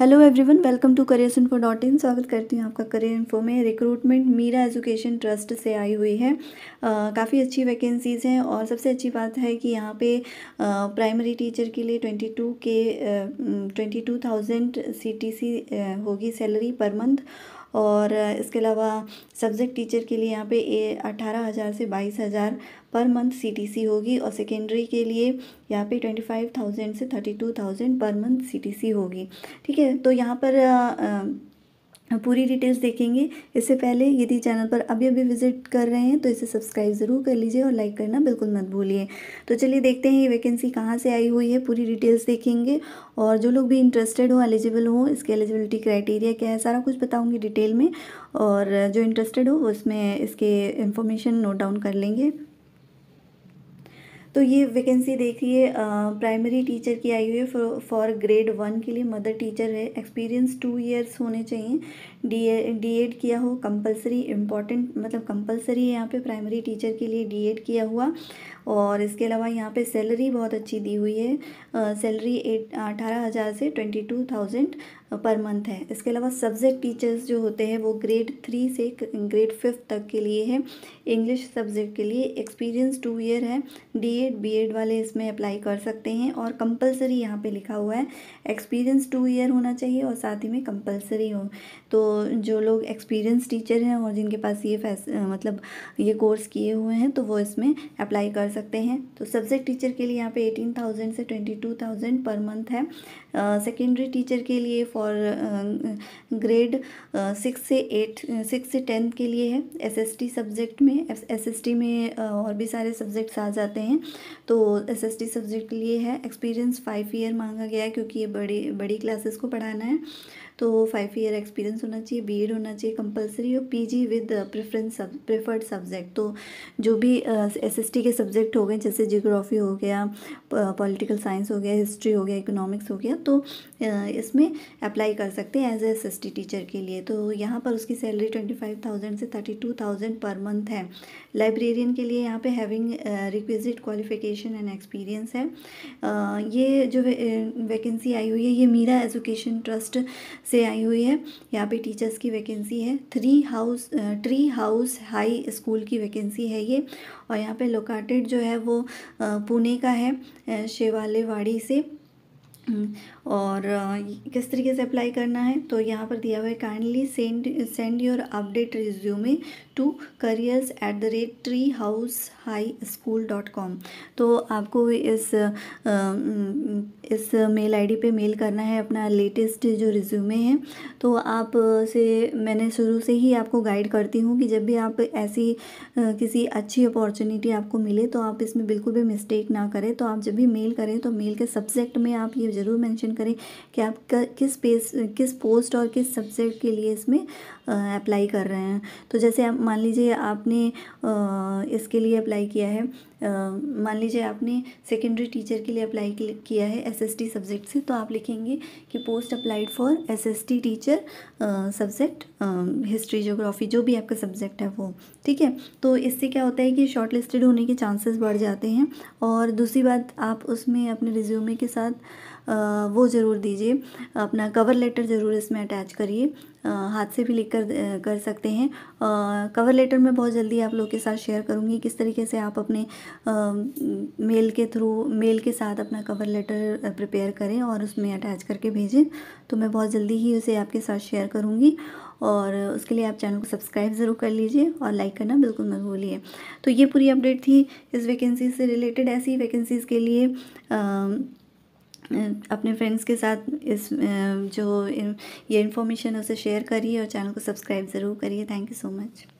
Hello everyone welcome to career info dot in स्वागत करती हूँ आपका करियर इन्फो में रिक्रूटमेंट मीरा एजुकेशन ट्रस्ट से आई हुई है काफ़ी अच्छी वैकेंसीज़ हैं और सबसे अच्छी बात है कि यहाँ पे प्राइमरी टीचर के लिए ट्वेंटी टू के ट्वेंटी टू थाउजेंड सी होगी सैलरी पर मंथ और इसके अलावा सब्जेक्ट टीचर के लिए यहाँ पे ए अठारह हज़ार से बाईस हज़ार पर मंथ सीटीसी होगी और सेकेंडरी के लिए यहाँ पे ट्वेंटी फाइव थाउजेंड से thirty two thousand per month CTC होगी ठीक है तो यहाँ पर आ, आ, पूरी डिटेल्स देखेंगे इससे पहले यदि चैनल पर अभी अभी विजिट कर रहे हैं तो इसे सब्सक्राइब ज़रूर कर लीजिए और लाइक करना बिल्कुल मत भूलिए तो चलिए देखते हैं ये वैकेंसी कहाँ से आई हुई है पूरी डिटेल्स देखेंगे और जो लोग भी इंटरेस्टेड हो एलिजिबल हो इसके एलिजिबिलिटी क्राइटेरिया क्या है सारा कुछ बताऊँगी डिटेल में और जो इंटरेस्टेड हो उसमें इसके इन्फॉर्मेशन नोट डाउन कर लेंगे तो ये वैकेंसी देखिए प्राइमरी टीचर की आई हुई है फॉर ग्रेड वन के लिए मदर टीचर है एक्सपीरियंस टू इयर्स होने चाहिए डी एड किया हो कंपलसरी इम्पॉर्टेंट मतलब कंपलसरी है यहाँ पे प्राइमरी टीचर के लिए डी एड किया हुआ और इसके अलावा यहाँ पे सैलरी बहुत अच्छी दी हुई है सैलरी एट अठारह हज़ार से twenty two thousand per month है इसके अलावा सब्जेक्ट टीचर्स जो होते हैं वो ग्रेड थ्री से ग्रेड फिफ्थ तक के लिए है इंग्लिश सब्जेक्ट के लिए एक्सपीरियंस टू ईयर है डी एड बी एड वाले इसमें अप्लाई कर सकते हैं और कंपलसरी यहाँ पे लिखा हुआ है एक्सपीरियंस टू ईयर होना चाहिए और साथ ही में कंपलसरी हो तो जो लोग एक्सपीरियंस टीचर हैं और जिनके पास ये फैस मतलब ये कोर्स किए हुए हैं तो वो इसमें अप्लाई कर सकते हैं तो सब्जेक्ट टीचर के लिए यहाँ पे एटीन थाउजेंड से twenty two thousand per month है सेकेंडरी टीचर के लिए फॉर ग्रेड सिक्स से एट सिक्स से टेंथ के लिए है एसएसटी सब्जेक्ट में एसएसटी में और भी सारे सब्जेक्ट्स आ जाते हैं तो एसएसटी सब्जेक्ट के लिए है एक्सपीरियंस फाइव ईयर मांगा गया है क्योंकि ये बड़ी बड़ी क्लासेस को पढ़ाना है तो फाइव ईयर एक्सपीरियंस होना होना चाहिए बी होना चाहिए कंपलसरी और PG with preference preferred subject तो जो भी एसएसटी uh, के सब्जेक्ट हो गए जैसे जियोग्राफी हो गया पॉलिटिकल साइंस हो गया हिस्ट्री हो गया इकोनॉमिक्स हो गया तो uh, इसमें अप्लाई कर सकते हैं एज ए एस टीचर के लिए तो यहाँ पर उसकी सैलरी ट्वेंटी फाइव थाउजेंड से thirty two thousand per month है लाइब्रेरियन के लिए यहाँ पर having requisite qualification and experience है uh, ये जो वैकेंसी uh, आई हुई है ये मीरा एजुकेशन ट्रस्ट से आई हुई है यहाँ पे टीचर्स की वैकेंसी है three house tree house high school की वैकेंसी है ये और यहाँ पे लोकाटेड जो है वो uh, पुणे का है uh, शेवाले वाड़ी से हम्म। और किस तरीके से अप्लाई करना है तो यहाँ पर दिया हुआ है kindly send send your update resume to careers at the rate tree house high school dot com तो आपको इस इस मेल आईडी पे मेल करना है अपना लेटेस्ट जो रिज्यूमे है तो आप से मैंने शुरू से ही आपको गाइड करती हूँ कि जब भी आप ऐसी किसी अच्छी अपॉर्चुनिटी आपको मिले तो आप इसमें बिल्कुल भी मिस्टेक ना करें तो आप जब भी मेल करें तो मेल के सब्जेक्ट में आप ये ज़रूर मेंशन करें कि आप किस पेस किस पोस्ट और किस सब्जेक्ट के लिए इसमें अप्लाई कर रहे हैं तो जैसे आप मान लीजिए आपने इसके लिए अप्लाई किया है मान लीजिए आपने सेकेंडरी टीचर के लिए अप्लाई किया है एसएसटी सब्जेक्ट से तो आप लिखेंगे कि post applied for SST teacher subject history geography जो भी आपका सब्जेक्ट है वो ठीक है तो इससे क्या होता है कि शॉर्ट लिस्टेड होने के चांसेस बढ़ जाते हैं और दूसरी बात आप उसमें अपने रिज्यूमे के साथ वो ज़रूर दीजिए अपना कवर लेटर ज़रूर इसमें अटैच करिए हाथ से भी लिख कर कर सकते हैं कवर लेटर मैं बहुत जल्दी आप लोग के साथ शेयर करूँगी किस तरीके से आप अपने मेल के थ्रू मेल के साथ अपना कवर लेटर प्रिपेयर करें और उसमें अटैच करके भेजें तो मैं बहुत जल्दी ही उसे आपके साथ शेयर करूँगी और उसके लिए आप चैनल को सब्सक्राइब ज़रूर कर लीजिए और लाइक करना बिल्कुल मत भूलिए तो ये पूरी अपडेट थी इस वैकेंसी से रिलेटेड ऐसी वैकेंसीज़ के लिए आ, अपने फ्रेंड्स के साथ इस जो ये इन्फॉर्मेशन उसे शेयर करिए और चैनल को सब्सक्राइब ज़रूर करिए थैंक यू सो मच